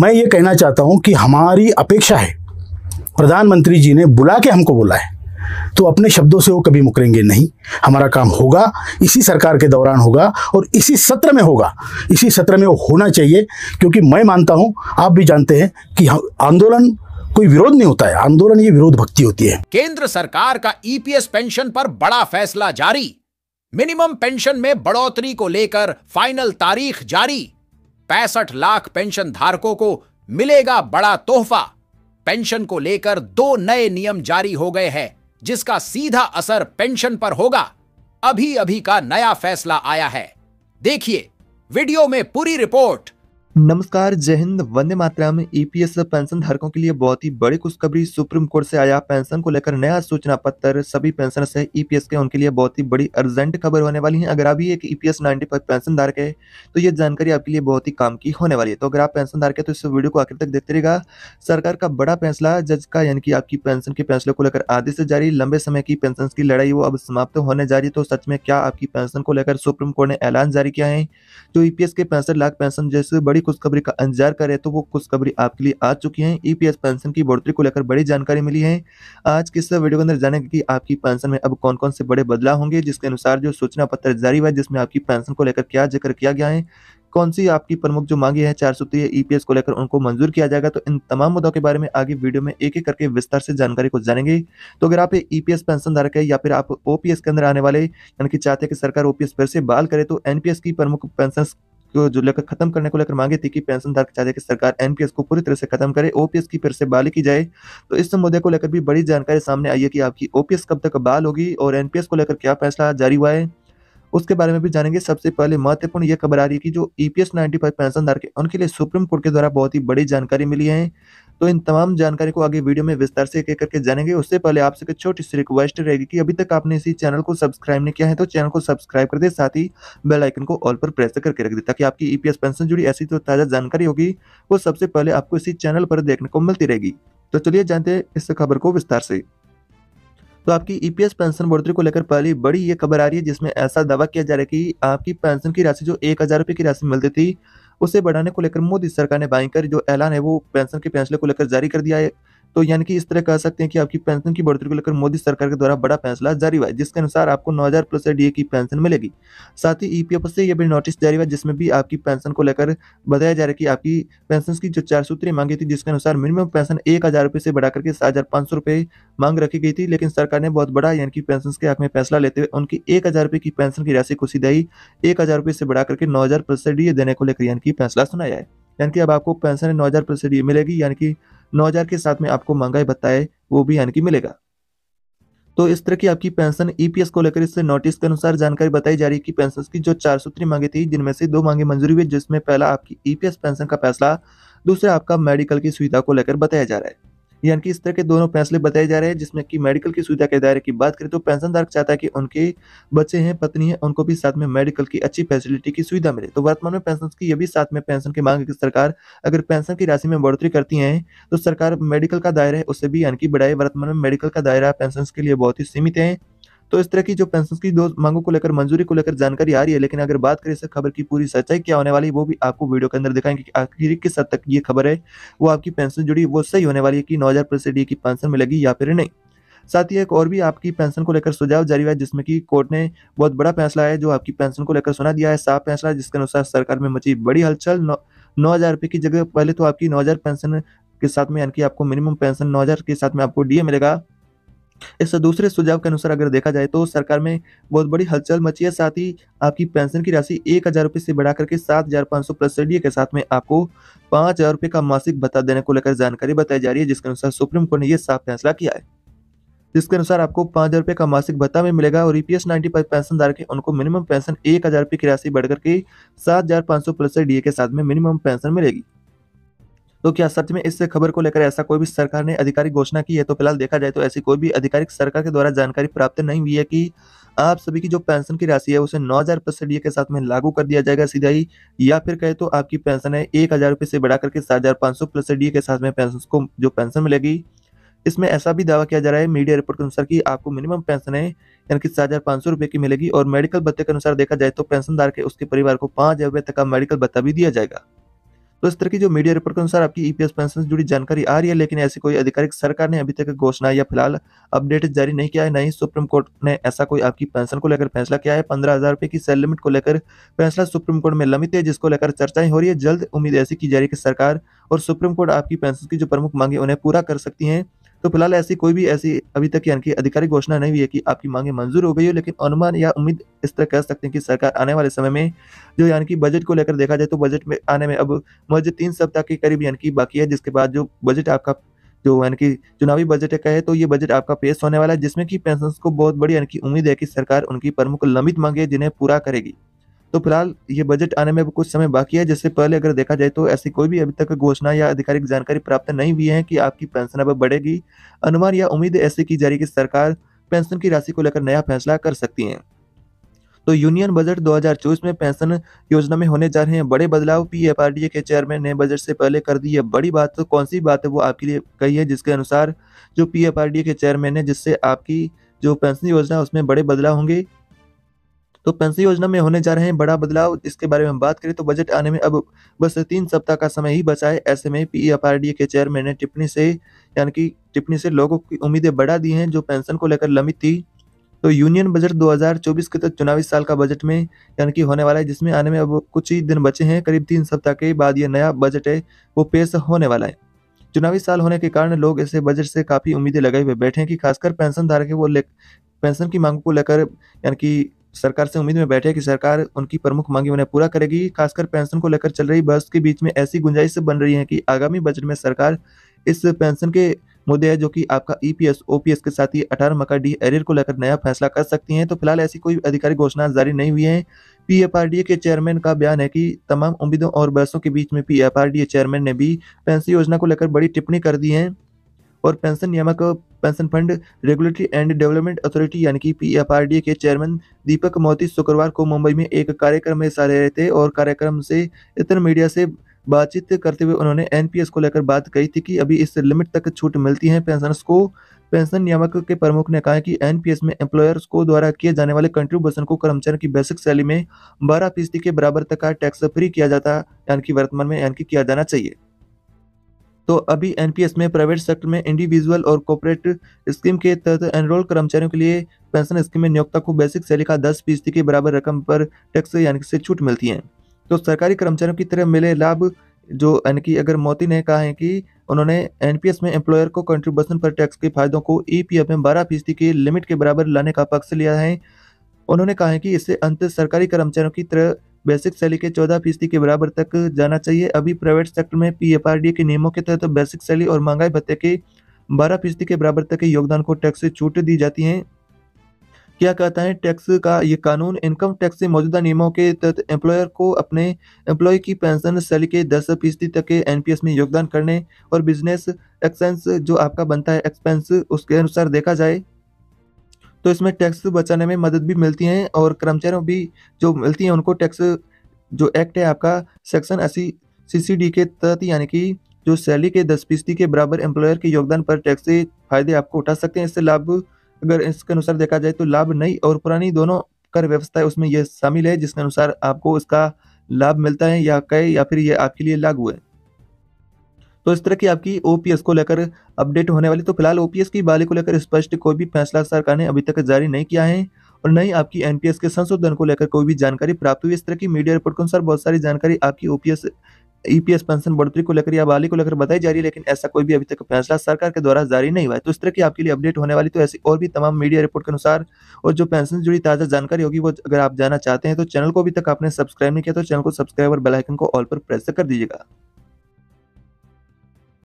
मैं ये कहना चाहता हूँ कि हमारी अपेक्षा है प्रधानमंत्री जी ने बुला के हमको बोला है तो अपने शब्दों से वो कभी मुकरेंगे नहीं हमारा काम होगा इसी सरकार के दौरान होगा और इसी सत्र में होगा इसी सत्र में वो होना चाहिए क्योंकि मैं मानता हूं आप भी जानते हैं कि आंदोलन कोई विरोध नहीं होता है आंदोलन ये विरोध भक्ति होती है केंद्र सरकार का ईपीएस पेंशन पर बड़ा फैसला जारी मिनिमम पेंशन में बढ़ोतरी को लेकर फाइनल तारीख जारी पैंसठ लाख पेंशन धारकों को मिलेगा बड़ा तोहफा पेंशन को लेकर दो नए नियम जारी हो गए हैं जिसका सीधा असर पेंशन पर होगा अभी अभी का नया फैसला आया है देखिए वीडियो में पूरी रिपोर्ट नमस्कार जय हिंद वंदे में ईपीएस e पेंशन धारकों के लिए बहुत ही बड़ी खुशखबरी सुप्रीम कोर्ट से आया पेंशन को लेकर नया सूचना पत्र सभी पेंशन है ईपीएस e के उनके लिए बहुत ही बड़ी अर्जेंट खबर होने वाली है अगर आप भी एक ईपीएस e 95 पेंशन धारक है तो ये जानकारी आपके लिए बहुत ही काम की होने वाली है तो अगर आप पेंशन धारक है तो इस वीडियो को आखिर तक देखते रहेगा सरकार का बड़ा फैसला जज का यानी कि आपकी पेंशन के फैसले को लेकर आदेश से जारी लंबे समय की पेंशन की लड़ाई वो अब समाप्त होने जा रही तो सच में क्या आपकी पेंशन को लेकर सुप्रीम कोर्ट ने ऐलान जारी किया है तो ईपीएस के पैंसठ लाख पेंशन जैसे बड़ी खुशखबरी का इंतजार कर रहे तो वो खुशखबरी आपके लिए आ चुकी है ईपीएस पेंशन की बढ़ोतरी को लेकर बड़ी जानकारी मिली है आज के इस वीडियो के अंदर जानेंगे कि आपकी पेंशन में अब कौन कौन से बड़े बदलाव होंगे जिसके अनुसार जो सूचना पत्र जारी हुआ है जिसमें आपकी पेंशन को लेकर क्या जिक्र किया गया है कौन सी आपकी प्रमुख जो मांगे हैं चार सूत्रीय ईपीएस e को लेकर उनको मंजूर किया जाएगा तो इन तमाम मुद्दों के बारे में आगे वीडियो में एक एक करके विस्तार से जानकारी को जानेंगे तो अगर आप ईपीएस पेंशन e धारक है या फिर आप ओपीएस के अंदर आने वाले यानी कि चाहते हैं कि सरकार ओपीएस फिर से बाल करे तो एनपीएस की प्रमुख पेंशन जो लेकर खत्म करने को लेकर मांगी थी कि पेंशन धारक चाहते कि सरकार एनपीएस को पूरी तरह से खत्म करे ओपीएस की फिर से बहाली की जाए तो इस मुद्दे को लेकर भी बड़ी जानकारी सामने आई है कि आपकी ओपीएस कब तक बाल होगी और एनपीएस को लेकर क्या फैसला जारी हुआ है उसके बारे में भी जानेंगे सबसे पहले महत्वपूर्ण यह खबर आ रही है कि जो ईपीएस e 95 पेंशन धारक है उनके लिए सुप्रीम कोर्ट के द्वारा बहुत ही बड़ी जानकारी मिली है तो इन तमाम जानकारी को आगे वीडियो में विस्तार से एक करके जानेंगे उससे पहले आपसे एक छोटी सी रिक्वेस्ट रहेगी कि अभी तक आपने इसी चैनल को सब्सक्राइब नहीं किया है तो चैनल को सब्सक्राइब कर दे साथ ही बेल आइकन को ऑल पर प्रेस करके रख दे ताकि आपकी ईपीएस e पेंशन जुड़ी ऐसी जो तो ताज़ा जानकारी होगी वो सबसे पहले आपको इसी चैनल पर देखने को मिलती रहेगी तो चलिए जानते हैं इस खबर को विस्तार से तो आपकी ईपीएस e पेंशन बढ़ोतरी को लेकर पहली बड़ी ये खबर आ रही है जिसमें ऐसा दावा किया जा रहा है कि आपकी पेंशन की राशि जो एक हज़ार रुपये की राशि मिलती थी उसे बढ़ाने को लेकर मोदी सरकार ने कर जो ऐलान है वो पेंशन के फैसले को लेकर जारी कर दिया है तो यानी कि इस तरह कह सकते हैं कि आपकी पेंशन की बढ़ोतरी को लेकर मोदी सरकार के द्वारा बड़ा फैसला जारी हुआ है जिसके अनुसार आपको नौ हजार प्लस डीए की पेंशन मिलेगी साथ ही ईपीएफ e से यह भी नोटिस जारी हुआ जिसमें भी आपकी पेंशन को लेकर बताया जा रहा है कि आपकी पेंशन की जो चार सूत्री मांगी थी जिसके अनुसार मिनिमम पेंशन एक हजार से बढ़ाकर के सात हजार सौ मांग रखी गई थी लेकिन सरकार ने बहुत बड़ा यानी कि पेंशन के हक में फैसला लेते हुए उनकी एक हजार की पेंशन की राशि को सीधा ही एक हजार रुपये से बढ़ा करके नौ हजार प्रतिशत देने को लेकर यानी कि फैसला सुनाया है यानी कि अब आपको पेंशन नौ हजार प्रतिशत मिलेगी यानी कि हजार के साथ में आपको महंगाई बताए वो भी यानी कि मिलेगा तो इस तरह की आपकी पेंशन ईपीएस e को लेकर इससे नोटिस के अनुसार जानकारी बताई जा रही है कि पेंशन की जो चार सूत्री मांगे थी जिनमें से दो मांगे मंजूरी हुई जिसमें पहला आपकी ईपीएस e पेंशन का फैसला दूसरा आपका मेडिकल की सुविधा को लेकर बताया जा रहा है यानी कि इस तरह के दोनों फैसले बताए जा रहे हैं जिसमें कि मेडिकल की सुविधा के दायरे की बात करें तो पेंशन धारक चाहता है कि उनके बच्चे हैं पत्नी है उनको भी साथ में मेडिकल की अच्छी फैसिलिटी की सुविधा मिले तो वर्तमान में पेंशन की ये भी साथ में पेंशन की मांग सरकार अगर पेंशन की राशि में बढ़ोतरी करती है तो सरकार मेडिकल का दायरा है उससे भी यानी कि बढ़ाए वर्तमान में मेडिकल का दायरा पेंशन के लिए बहुत ही सीमित है तो इस तरह की जो पेंशन की दो मांगों को लेकर मंजूरी को लेकर जानकारी आ रही है लेकिन अगर बात करें इस खबर की पूरी सच्चाई क्या होने वाली वो भी आपको वीडियो के अंदर दिखाएंगे कि आखिर किस हद तक ये खबर है वो आपकी पेंशन जुड़ी वो सही होने वाली है कि नौ हज़ार की पेंशन मिलेगी या फिर नहीं साथ ही एक और भी आपकी पेंशन को लेकर सुझाव जारी हुआ है जिसमें कि कोर्ट ने बहुत बड़ा फैसला है जो आपकी पेंशन को लेकर सुना दिया है साफ फैसला जिसके अनुसार सरकार में मची बड़ी हलचल नौ हज़ार रुपये की जगह पहले तो आपकी नौ हज़ार पेंशन के साथ में यानी कि आपको मिनिमम पेंशन नौ हज़ार के साथ में आपको डीए मिलेगा इस दूसरे सुझाव के अनुसार अगर देखा जाए तो सरकार में बहुत बड़ी हलचल मची है साथ ही आपकी पेंशन की राशि एक हज़ार रुपये से बढ़ा करके सात हज़ार पाँच सौ प्लस के साथ में आपको पाँच हज़ार रुपये का मासिक भत्ता देने को लेकर जानकारी बताई जा रही है जिसके अनुसार सुप्रीम कोर्ट ने यह साफ फैसला किया है जिसके अनुसार आपको पाँच हज़ार रुपये का मासिक भत्ता में मिलेगा और EPS e ninety five pension धारक है उनको मिनिमम पेंशन एक हज़ार रुपये की राशि बढ़कर के सात हज़ार पाँच सौ प्लस डी के साथ में मिनिमम पेंशन मिलेगी तो क्या सच में इस खबर को लेकर ऐसा कोई भी सरकार ने अधिकारिक घोषणा की है तो फिलहाल देखा जाए तो ऐसी कोई भी आधिकारिक सरकार के द्वारा जानकारी प्राप्त नहीं हुई है कि आप सभी की जो पेंशन की राशि है उसे नौ हजार प्रतिशत के साथ में लागू कर दिया जाएगा सीधा ही या फिर कहे तो आपकी पेंशन है एक हजार रुपये से बढ़ा करके सात हजार पाँच सौ प्लस डी के साथ में पेंशन को जो पेंशन मिलेगी इसमें ऐसा भी दावा किया जा रहा है मीडिया रिपोर्ट के अनुसार कि आपको मिनिमम पेंशन है यानी कि सात हज़ार पाँच सौ रुपये की मिलेगी और मेडिकल भत्ते के अनुसार देखा जाए तो पेंशनदार के उसके परिवार को पाँच हज़ार रुपये तक का मेडिकल भत्ता भी दिया जाएगा तो इस तरह की जो मीडिया रिपोर्ट के अनुसार आपकी ईपीएस e पेंशन से जुड़ी जानकारी आ रही है लेकिन ऐसी कोई आधिकारिक सरकार ने अभी तक घोषणा या फिलहाल अपडेट जारी नहीं किया है न ही सुप्रीम कोर्ट ने ऐसा कोई आपकी पेंशन को लेकर फैसला किया है पंद्रह हजार रुपए की सेल लिमिट को लेकर फैसला सुप्रीम कोर्ट में लंबित है जिसको लेकर चर्चाएं हो रही है जल्द उम्मीद ऐसी की जा रही है कि सरकार और सुप्रीम कोर्ट आपकी पेंशन की जो प्रमुख मांगे उन्हें पूरा कर सकती है तो फिलहाल ऐसी कोई भी ऐसी अभी तक यानी कि आधिकारिक घोषणा नहीं हुई है कि आपकी मांगे मंजूर हो गई हो लेकिन अनुमान या उम्मीद इस तरह कह सकते हैं कि सरकार आने वाले समय में जो यानी कि बजट को लेकर देखा जाए तो बजट में आने में अब महज तीन सप्ताह के करीब यानी कि बाकी है जिसके बाद जो बजट आपका जो यानी कि चुनावी बजट का है तो ये बजट आपका पेश होने वाला है जिसमें कि पेंशन को बहुत बड़ी यानी कि उम्मीद है कि सरकार उनकी प्रमुख लंबित मांगे जिन्हें पूरा करेगी तो फिलहाल ये बजट आने में अब कुछ समय बाकी है जिससे पहले अगर देखा जाए तो ऐसी कोई भी अभी तक घोषणा या आधिकारिक जानकारी प्राप्त नहीं हुई है कि आपकी पेंशन अब बढ़ेगी अनुमान या उम्मीद ऐसी की जा रही है कि सरकार पेंशन की राशि को लेकर नया फैसला कर सकती है तो यूनियन बजट 2024 में पेंशन योजना में होने जा रहे हैं बड़े बदलाव पीएफआरडीए के चेयरमैन ने बजट से पहले कर दी है बड़ी बात तो कौन सी बात है वो आपके लिए कही है जिसके अनुसार जो पीएफआरडीए के चेयरमैन है जिससे आपकी जो पेंशन योजना उसमें बड़े बदलाव होंगे तो पेंशन योजना में होने जा रहे हैं बड़ा बदलाव इसके बारे में हम बात करें तो बजट आने में अब बस तीन सप्ताह का समय ही बचा है ऐसे में पी के चेयरमैन ने टिप्पणी से यानी कि टिप्पणी से लोगों की उम्मीदें बढ़ा दी हैं जो पेंशन को लेकर लंबित थी तो यूनियन बजट 2024 के तहत चुनावी साल का बजट में यानी कि होने वाला है जिसमें आने में अब कुछ ही दिन बचे हैं करीब तीन सप्ताह के बाद ये नया बजट है वो पेश होने वाला है चुनावी साल होने के कारण लोग ऐसे बजट से काफ़ी उम्मीदें लगाए हुए बैठे हैं कि खासकर पेंशन धारक वो पेंशन की मांग को लेकर यानी कि सरकार से उम्मीद में बैठे कि सरकार उनकी प्रमुख मांगे उन्हें पूरा करेगी खासकर पेंशन को लेकर चल रही बहस के बीच में ऐसी गुंजाइश बन रही है कि आगामी बजट में सरकार इस पेंशन के मुद्दे है जो कि आपका ईपीएस e ओपीएस के साथ ही अठारह मका डी एरियर को लेकर नया फैसला कर सकती हैं तो फिलहाल ऐसी कोई आधिकारिक घोषणा जारी नहीं हुई है पीएफआरडीए के चेयरमैन का बयान है कि तमाम उम्मीदों और बहसों के बीच में पीएफआरडीए चेयरमैन ने भी पेंशन योजना को लेकर बड़ी टिप्पणी कर दी है और पेंशन नियामक pension fund regulatory and development authority यानी कि पीएफआरडीए के चेयरमैन दीपक मोती शुक्रवार को मुंबई में एक कार्यक्रम में हिस्सा ले रहे थे और कार्यक्रम से इतर मीडिया से बातचीत करते हुए उन्होंने एनपीएस को लेकर बात कही थी कि अभी इस लिमिट तक छूट मिलती है पेंशनर्स को पेंशन नियामक के प्रमुख ने कहा कि एनपीएस में एम्प्लॉयर्स को द्वारा किए जाने वाले कंट्रीब्यूशन को कर्मचारी की बेसिक सैलरी में बारह फीसदी के बराबर तक का टैक्स फ्री किया जाता यानी कि वर्तमान में यानी कि किया जाना चाहिए तो अभी एनपीएस में प्राइवेट सेक्टर में इंडिविजुअल और कॉपोरेट स्कीम के तहत एनरोल कर्मचारियों के लिए पेंशन स्कीम में नियोक्ता को बेसिक सैलरी का दस फीसदी के बराबर रकम पर टैक्स यानी से छूट मिलती है तो सरकारी कर्मचारियों की तरह मिले लाभ जो यानी कि अगर मोती ने कहा है कि उन्होंने एनपीएस में एम्प्लॉयर को कंट्रीब्यूशन पर टैक्स के फायदों को ईपीएफ e में बारह फीसदी के लिमिट के बराबर लाने का पक्ष लिया है उन्होंने कहा है कि इससे अंत सरकारी कर्मचारियों की तरह बेसिक सैली के चौदह फीसदी के बराबर तक जाना चाहिए अभी प्राइवेट सेक्टर में पी के नियमों के तहत बेसिक सैली और महंगाई भत्ते के बारह फीसदी के बराबर तक के योगदान को टैक्स से छूट दी जाती है क्या कहता है टैक्स का ये कानून इनकम टैक्स से मौजूदा नियमों के तहत एम्प्लॉयर को अपने एम्प्लॉय की पेंशन सैली के दस फीसदी तक के एनपीएस में योगदान करने और बिजनेस एक्सपेंस जो आपका बनता है एक्सपेंस उसके अनुसार देखा जाए तो इसमें टैक्स बचाने में मदद भी मिलती है और कर्मचारियों भी जो मिलती हैं उनको टैक्स जो एक्ट है आपका सेक्शन अस्सी सी के तहत यानी कि जो सैलरी के दस फीसदी के बराबर एम्प्लॉयर के योगदान पर टैक्स से फायदे आपको उठा सकते हैं इससे लाभ अगर इसके अनुसार देखा जाए तो लाभ नई और पुरानी दोनों कर व्यवस्था है उसमें यह शामिल है जिसके अनुसार आपको इसका लाभ मिलता है या कई या फिर ये आपके लिए लागू है तो इस तरह की आपकी ओपीएस को लेकर अपडेट होने वाली तो फिलहाल ओपीएस की बाली को लेकर स्पष्ट कोई भी फैसला सरकार ने अभी तक जारी नहीं किया है और न ही आपकी एनपीएस के संशोधन को लेकर कोई भी जानकारी प्राप्त हुई इस तरह की मीडिया रिपोर्ट के अनुसार बहुत सारी जानकारी आपकी ओपीएस ईपीएस पेंशन बढ़ोतरी को लेकर या बाली को लेकर बताई जा रही है लेकिन ऐसा कोई भी अभी तक फैसला सरकार के द्वारा जारी नहीं हुआ है तो इस तरह की आपके लिए अपडेट होने वाली तो ऐसी और भी तमाम मीडिया रिपोर्ट के अनुसार और जो पेंशन से जुड़ी ताज़ा जानकारी होगी वो अगर आप जाना चाहते हैं तो चैनल को अभी तक आपने सब्सक्राइब नहीं किया तो चैनल को सब्सक्राइब और बेलाइकन को ऑल पर प्रेस कर दीजिएगा